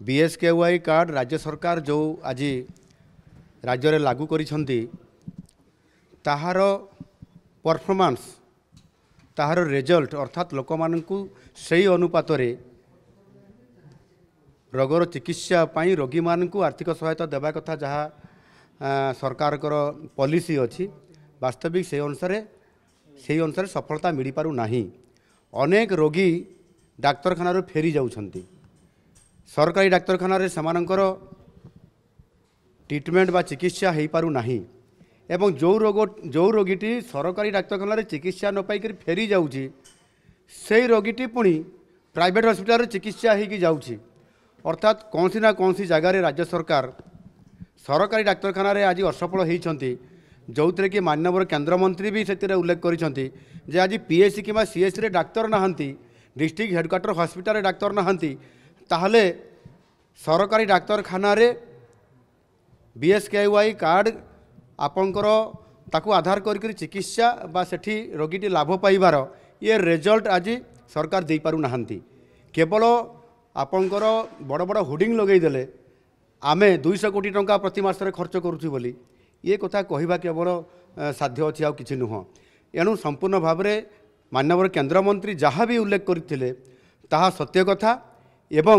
BSKY card ରାଜ୍ୟ ସରକାର ଯେଉଁ ଆଜି ରାଜ୍ୟରେ ଲାଗୁ କରିଛନ୍ତି ତାହାର ପରଫର୍ମାନ୍ସ ତାହାର ରେଜଲ୍ଟ ଅର୍ଥାତ୍ ଲୋକମାନଙ୍କୁ ସେହି ଅନୁପାତରେ ରୋଗର ଚିକିତ୍ସା ପାଇଁ ରୋଗୀମାନଙ୍କୁ ଆର୍ଥିକ ସହାୟତା ଦେବା କଥା ଯାହା ସରକାରଙ୍କର ପଲିସି ଅଛି ବାସ୍ତବିକ ସେହି ଅନୁସାରେ ସେହି ଅନୁସାରେ ସଫଳତା ମିଳିପାରୁନାହିଁ ଅନେକ ରୋଗୀ ଡାକ୍ତରଖାନାରୁ ଫେରି ଯାଉଛନ୍ତି ସରକାରୀ ଡାକ୍ତରଖାନାରେ ସେମାନଙ୍କର ଟ୍ରିଟମେଣ୍ଟ ବା ଚିକିତ୍ସା ହୋଇପାରୁନାହିଁ ଏବଂ ଯେଉଁ ରୋଗ ଯେଉଁ ରୋଗୀଟି ସରକାରୀ ଡାକ୍ତରଖାନାରେ ଚିକିତ୍ସା ନ ପାଇକରି ଫେରି ଯାଉଛି ସେଇ ରୋଗୀଟି ପୁଣି ପ୍ରାଇଭେଟ୍ ହସ୍ପିଟାଲରେ ଚିକିତ୍ସା ହୋଇକି ଯାଉଛି ଅର୍ଥାତ୍ କୌଣସି ନା କୌଣସି ଜାଗାରେ ରାଜ୍ୟ ସରକାର ସରକାରୀ ଡାକ୍ତରଖାନାରେ ଆଜି ଅସଫଳ ହୋଇଛନ୍ତି ଯେଉଁଥିରେ କି ମାନ୍ୟବର କେନ୍ଦ୍ରମନ୍ତ୍ରୀ ବି ସେଥିରେ ଉଲ୍ଲେଖ କରିଛନ୍ତି ଯେ ଆଜି ପିଏସ୍ସି କିମ୍ବା ସିଏସ୍ସିରେ ଡାକ୍ତର ନାହାନ୍ତି ଡିଷ୍ଟ୍ରିକ୍ଟ ହେଡ଼କ୍ୱାର୍ଟର ହସ୍ପିଟାଲରେ ଡାକ୍ତର ନାହାନ୍ତି তাহলে সরকারি ডাক্তারখানারে বিএসকেওয়াই কার্ড আপনার তাকে আধার করি চিকিৎসা বা সেটি রোগীটি লাভ পাইবার ইয়ে রেজল্ট আজি সরকার দিয়েপার না কেবল আপনার বড় বড় হোর্ডিং লগাইদেলে আমি দুইশ কোটি টঙ্কা প্রতি মাসে খরচ করছি বলে ইয়ে কথা কহা কেবল সাধ্য অছি আর কিছু নুহ এণু সম্পূর্ণ ভাবে মানবর কেন্দ্রমন্ত্রী যা বি উল্লেখ করে তাহা সত্য কথা এবং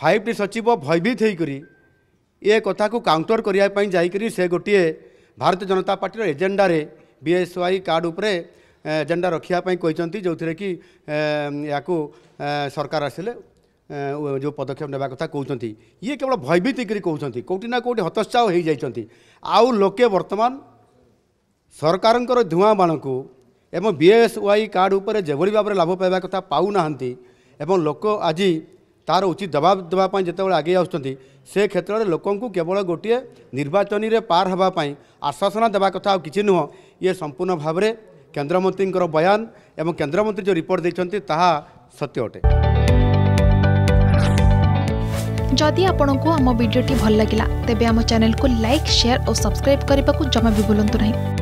ফাইভ টি সচিব ভয়ভীত হয়েকরি এ কথা কাউন্টর করা যাইকি সে গোটিয়ে ଭାରତୀୟ ଜନତା ପାର୍ଟିର ଏଜେଣ୍ଡାରେ ବିଏସ୍ୱାଇ କାର୍ଡ଼ ଉପରେ ଏଜେଣ୍ଡା ରଖିବା ପାଇଁ କହିଛନ୍ତି ଯେଉଁଥିରେ କି ୟାକୁ ସରକାର ଆସିଲେ ଯେଉଁ ପଦକ୍ଷେପ ନେବା କଥା କହୁଛନ୍ତି ଇଏ କେବଳ ଭୟଭୀତ ହେଇକରି କହୁଛନ୍ତି କେଉଁଠି ନା କେଉଁଠି ହତୋତ୍ସାହ ହୋଇଯାଇଛନ୍ତି ଆଉ ଲୋକେ ବର୍ତ୍ତମାନ ସରକାରଙ୍କର ଧୂଆଁମାନଙ୍କୁ ଏବଂ ବିଏସ୍ୱାଇ କାର୍ଡ଼ ଉପରେ ଯେଭଳି ଭାବରେ ଲାଭ ପାଇବା କଥା ପାଉନାହାନ୍ତି ଏବଂ ଲୋକ ଆଜି ତାର ଉଚିତ ଜବାବ ଦେବା ପାଇଁ ଯେତେବେଳେ ଆଗେଇ ଆସୁଛନ୍ତି ସେ କ୍ଷେତ୍ରରେ ଲୋକଙ୍କୁ କେବଳ ଗୋଟିଏ ନିର୍ବାଚନୀରେ ପାର ହେବା ପାଇଁ ଆଶ୍ୱାସନା ଦେବା କଥା ଆଉ କିଛି ନୁହଁ ଇଏ ସମ୍ପୂର୍ଣ୍ଣ ଭାବରେ କେନ୍ଦ୍ରମନ୍ତ୍ରୀଙ୍କର ବୟାନ ଏବଂ କେନ୍ଦ୍ରମନ୍ତ୍ରୀ ଯେଉଁ ରିପୋର୍ଟ ଦେଇଛନ୍ତି ତାହା ସତ୍ୟ ଅଟେ ଯଦି ଆପଣଙ୍କୁ ଆମ ଭିଡ଼ିଓଟି ଭଲ ଲାଗିଲା ତେବେ ଆମ ଚ୍ୟାନେଲକୁ ଲାଇକ୍ ସେୟାର ଓ ସବସ୍କ୍ରାଇବ୍ କରିବାକୁ ଜମା ବି ଭୁଲନ୍ତୁ ନାହିଁ